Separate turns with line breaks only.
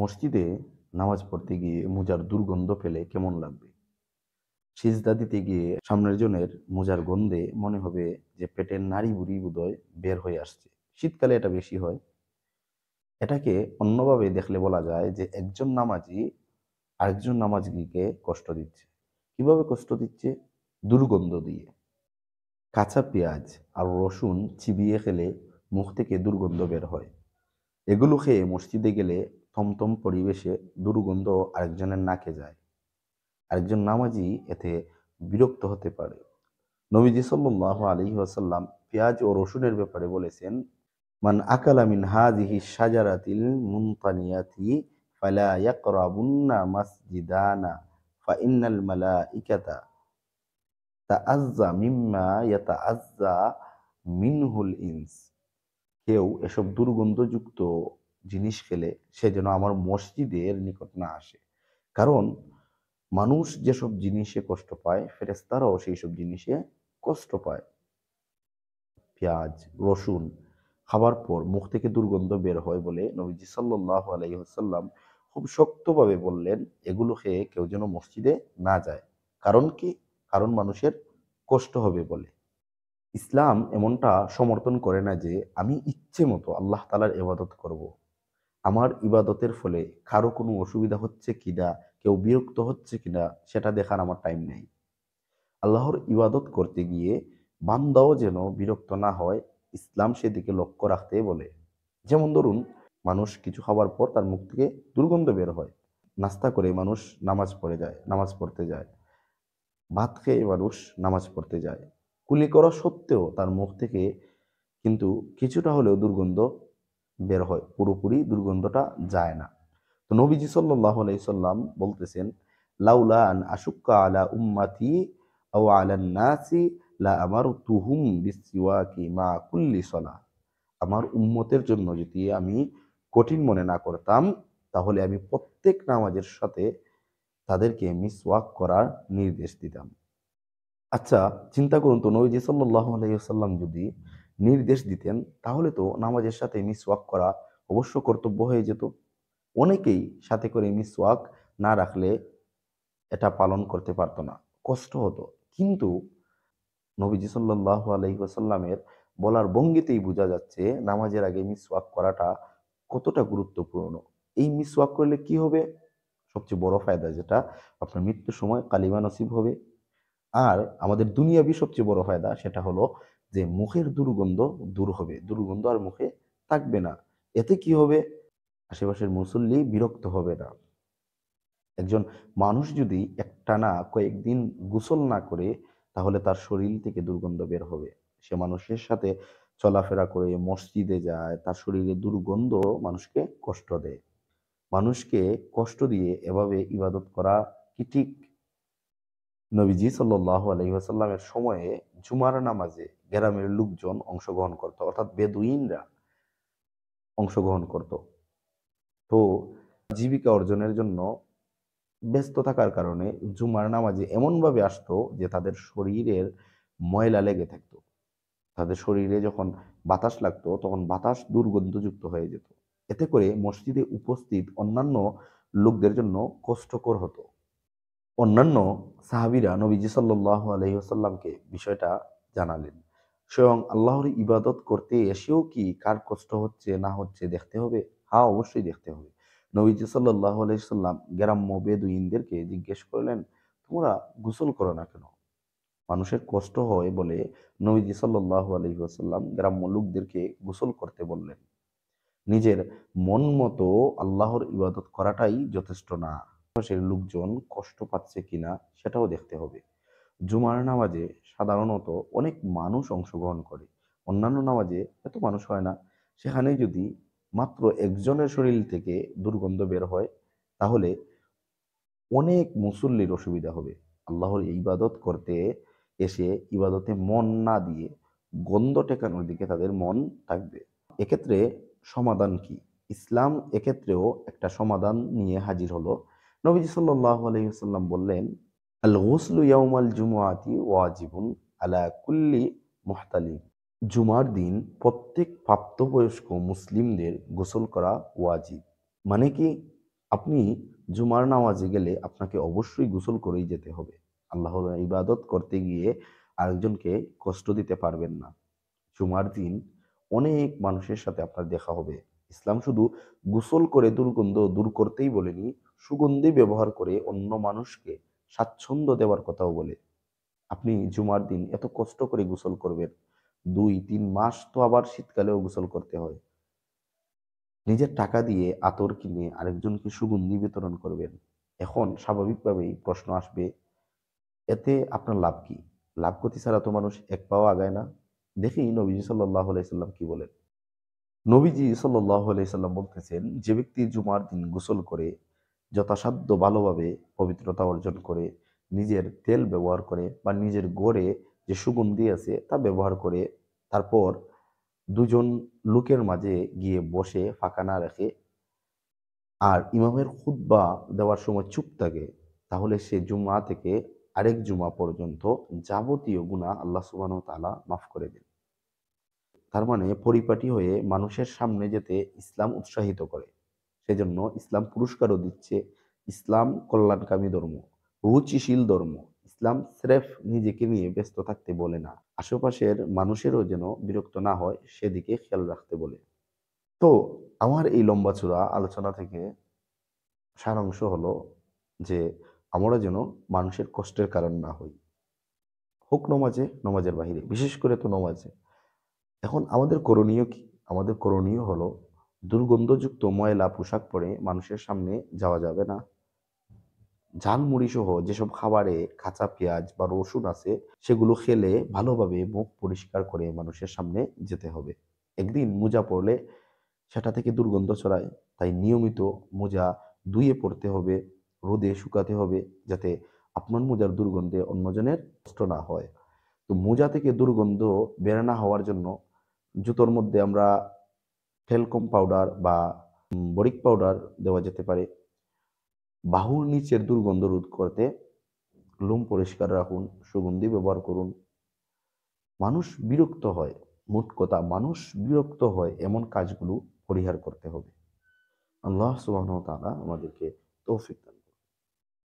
মসজিদে নামাজ পড়তে গিয়ে মোজার দুর্গন্ধ পেলে কেমন লাগবে সিজদা দিতে গিয়ে সামনের জনের মোজার গন্ধে মনে হবে যে পেটের নারী বুড়ি বোধহয় বের হয়ে আসছে শীতকালে এটা বেশি হয় এটাকে অন্যভাবে দেখলে বলা যায় যে একজন নামাজি আরেকজন নামাজিকে কষ্ট দিচ্ছে কিভাবে কষ্ট দিচ্ছে দুর্গন্ধ দিয়ে কাঁচা পেঁয়াজ আর রসুন চিবিয়ে খেলে মুখ থেকে দুর্গন্ধ বের হয় এগুলো খেয়ে মসজিদে গেলে থমথম পরিবেশে দুর্গন্ধ আরেকজনের নাকে যায় আরেকজন নামাজি এতে বিরক্ত হতে পারে নবীজি সাল্লাহ আলী আসাল্লাম পেঁয়াজ ও রসুনের ব্যাপারে বলেছেন মান আকালামিন মিন হাজিহি সাজারাতিল মুনতানিয়াতি ফালা ইয়াকরাবুন্না মাসজিদানা ফা ইন্নাল মালাইকাতা মিম্মা মিনহুল ইনস কেউ এসব দুর্গন্ধযুক্ত জিনিস খেলে সে যেন আমার মসজিদের নিকট না আসে কারণ মানুষ যেসব জিনিসে কষ্ট পায় ফেরেস্তারাও সেই সব জিনিসে কষ্ট পায় পেঁয়াজ রসুন খাবার পর মুখ থেকে দুর্গন্ধ বের হয় বলে নবীজি সাল্লাহ আলাইসাল্লাম খুব শক্তভাবে বললেন এগুলো খেয়ে কেউ যেন মসজিদে না যায় কারণ কি কারণ মানুষের কষ্ট হবে বলে ইসলাম এমনটা সমর্থন করে না যে আমি ইচ্ছে মতো আল্লাহ তালার ইবাদত করব। আমার ইবাদতের ফলে কারো কোনো অসুবিধা হচ্ছে কিনা কেউ বিরক্ত হচ্ছে কিনা সেটা দেখার আমার টাইম নেই আল্লাহর ইবাদত করতে গিয়ে বান্দাও যেন বিরক্ত না হয় ইসলাম সেদিকে লক্ষ্য রাখতে বলে যেমন ধরুন মানুষ কিছু খাবার পর তার মুখ থেকে দুর্গন্ধ বের হয় নাস্তা করে মানুষ নামাজ পড়ে যায় নামাজ পড়তে যায় ভাত খেয়ে মানুষ নামাজ পড়তে যায় কুলি করা সত্ত্বেও তার মুখ থেকে কিন্তু কিছুটা হলেও দুর্গন্ধ বের হয় পুরোপুরি দুর্গন্ধটা যায় না তো নবীজি সাল্লাহ সাল্লাম বলতেছেন লাউলা আন আশুক্কা আলা উম্মাতি আও আলান নাসি লা আমার তুহুম বিসিওয়াকি মা কুল্লি সলা আমার উম্মতের জন্য যদি আমি কঠিন মনে না করতাম তাহলে আমি প্রত্যেক নামাজের সাথে তাদেরকে মিসওয়াক করার নির্দেশ দিতাম আচ্ছা চিন্তা করুন তো নবীজি সাল্লাহ আলাইসাল্লাম যদি নির্দেশ দিতেন তাহলে তো নামাজের সাথে মিস ওয়াক করা অবশ্য কর্তব্য হয়ে যেত অনেকেই সাথে করে মিস ওয়াক না রাখলে এটা পালন করতে পারতো না কষ্ট হতো কিন্তু নবীজি সাল্লাহ আলাইসাল্লামের বলার ভঙ্গিতেই বোঝা যাচ্ছে নামাজের আগে মিস ওয়াক করাটা কতটা গুরুত্বপূর্ণ এই মিস ওয়াক করলে কি হবে সবচেয়ে বড় ফায়দা যেটা আপনার মৃত্যুর সময় কালিমা নসিব হবে আর আমাদের দুনিয়াবি সবচেয়ে বড় ফায়দা সেটা হলো যে মুখের দুর্গন্ধ দূর হবে দুর্গন্ধ আর মুখে থাকবে না এতে কি হবে আশেপাশের মুসল্লি বিরক্ত হবে না একজন মানুষ যদি একটানা কয়েকদিন গোসল না করে তাহলে তার শরীর থেকে দুর্গন্ধ বের হবে সে মানুষের সাথে চলাফেরা করে মসজিদে যায় তার শরীরে দুর্গন্ধ মানুষকে কষ্ট দেয় মানুষকে কষ্ট দিয়ে এভাবে ইবাদত করা কি ঠিক নবীজি সাল্লাহ আলহিহাসাল্লামের সময়ে জুমার নামাজে গ্রামের লোকজন অংশগ্রহণ করত অর্থাৎ বেদুইনরা অংশগ্রহণ করত তো জীবিকা অর্জনের জন্য ব্যস্ত থাকার কারণে জুমার নামাজে এমনভাবে আসতো যে তাদের শরীরের ময়লা লেগে থাকতো তাদের শরীরে যখন বাতাস লাগতো তখন বাতাস দুর্গন্ধযুক্ত হয়ে যেত এতে করে মসজিদে উপস্থিত অন্যান্য লোকদের জন্য কষ্টকর হতো অন্যান্য সাহাবিরা নবীজি সাল্লাহ আলহিহাসাল্লামকে বিষয়টা জানালেন স্বয়ং আল্লাহর ইবাদত করতে এসেও কি কার কষ্ট হচ্ছে না হচ্ছে দেখতে হবে হা হ্যাঁ, অবশ্যই দেখতে হবে নবীজি সাল্লাহ আলহিহাল্লাম গ্রাম্য বেদুইনদেরকে জিজ্ঞেস করলেন তোমরা গোসল করো না কেন মানুষের কষ্ট হয় বলে নবীজি সাল্লাহ আলহিহাসাল্লাম গ্রাম্য লোকদেরকে গোসল করতে বললেন নিজের মন মতো আল্লাহর ইবাদত করাটাই যথেষ্ট না আশেপাশের লোকজন কষ্ট পাচ্ছে কিনা সেটাও দেখতে হবে জুমার নামাজে সাধারণত অনেক মানুষ অংশগ্রহণ করে অন্যান্য নামাজে এত মানুষ হয় না সেখানে যদি মাত্র একজনের শরীর থেকে দুর্গন্ধ বের হয় তাহলে অনেক মুসল্লির অসুবিধা হবে আল্লাহর ইবাদত করতে এসে ইবাদতে মন না দিয়ে গন্ধ টেকানোর দিকে তাদের মন থাকবে এক্ষেত্রে সমাধান কি ইসলাম এক্ষেত্রেও একটা সমাধান নিয়ে হাজির হলো নবীজি সাল্লাহ আলহিহাল্লাম বললেন আল গোসলু ইয়াউমাল জুমুয়াতি ওয়াজিবুন আলা কুল্লি মোহতালিম জুমার দিন প্রত্যেক প্রাপ্তবয়স্ক মুসলিমদের গোসল করা ওয়াজিব মানে কি আপনি জুমার নামাজে গেলে আপনাকে অবশ্যই গোসল করেই যেতে হবে আল্লাহ ইবাদত করতে গিয়ে আরেকজনকে কষ্ট দিতে পারবেন না জুমার দিন অনেক মানুষের সাথে আপনার দেখা হবে ইসলাম শুধু গোসল করে দুর্গন্ধ দূর করতেই বলেনি সুগন্ধি ব্যবহার করে অন্য মানুষকে স্বাচ্ছন্দ্য দেওয়ার কথাও বলে আপনি জুমার দিন এত কষ্ট করে গোসল করবেন দুই তিন মাস তো আবার শীতকালেও গোসল করতে হয় নিজের টাকা দিয়ে আতর কিনে আরেকজনকে সুগন্ধি বিতরণ করবেন এখন স্বাভাবিকভাবেই প্রশ্ন আসবে এতে আপনার লাভ কি লাভ ক্ষতি ছাড়া তো মানুষ এক পাও আগায় না দেখি নবীজি সাল্লাহ আলাইসাল্লাম কি বলেন নবীজি সাল্লাহ আলাইসাল্লাম বলতেছেন যে ব্যক্তি জুমার দিন গোসল করে যথাসাধ্য ভালোভাবে পবিত্রতা অর্জন করে নিজের তেল ব্যবহার করে বা নিজের গড়ে যে সুগন্ধি আছে তা ব্যবহার করে তারপর দুজন লোকের মাঝে গিয়ে বসে ফাঁকা না রেখে আর ইমামের খুদ্ দেওয়ার সময় চুপ থাকে তাহলে সে জুমা থেকে আরেক জুমা পর্যন্ত যাবতীয় গুণা আল্লাহ সুবান তালা মাফ করে দেন তার মানে পরিপাটি হয়ে মানুষের সামনে যেতে ইসলাম উৎসাহিত করে সেজন্য ইসলাম পুরস্কারও দিচ্ছে ইসলাম কল্যাণকামী ধর্ম রুচিশীল ধর্ম ইসলাম স্রেফ নিজেকে নিয়ে ব্যস্ত থাকতে বলে না আশেপাশের মানুষেরও যেন বিরক্ত না হয় সেদিকে খেয়াল রাখতে বলে তো আমার এই লম্বা চূড়া আলোচনা থেকে সারাংশ হলো যে আমরা যেন মানুষের কষ্টের কারণ না হই হোক নমাজে নমাজের বাহিরে বিশেষ করে তো নমাজে এখন আমাদের করণীয় কি আমাদের করণীয় হলো দুর্গন্ধযুক্ত ময়লা পোশাক পরে মানুষের সামনে যাওয়া যাবে না ঝালমুড়ি সহ যেসব খাবারে কাঁচা পেঁয়াজ বা রসুন আছে সেগুলো খেলে ভালোভাবে মুখ পরিষ্কার করে মানুষের সামনে যেতে হবে একদিন মোজা পরলে সেটা থেকে দুর্গন্ধ ছড়ায় তাই নিয়মিত মোজা ধুয়ে পড়তে হবে রোদে শুকাতে হবে যাতে আপনার মোজার দুর্গন্ধে অন্যজনের কষ্ট না হয় তো মোজা থেকে দুর্গন্ধ বের না হওয়ার জন্য জুতোর মধ্যে আমরা ফেলকম পাউডার বা বরিক পাউডার দেওয়া যেতে পারে বাহুর নিচের দুর্গন্ধ রোধ করতে লোম পরিষ্কার রাখুন সুগন্ধি ব্যবহার করুন মানুষ বিরক্ত হয় মোট কথা মানুষ বিরক্ত হয় এমন কাজগুলো পরিহার করতে হবে আল্লাহ সুবাহ তারা আমাদেরকে তৌফিক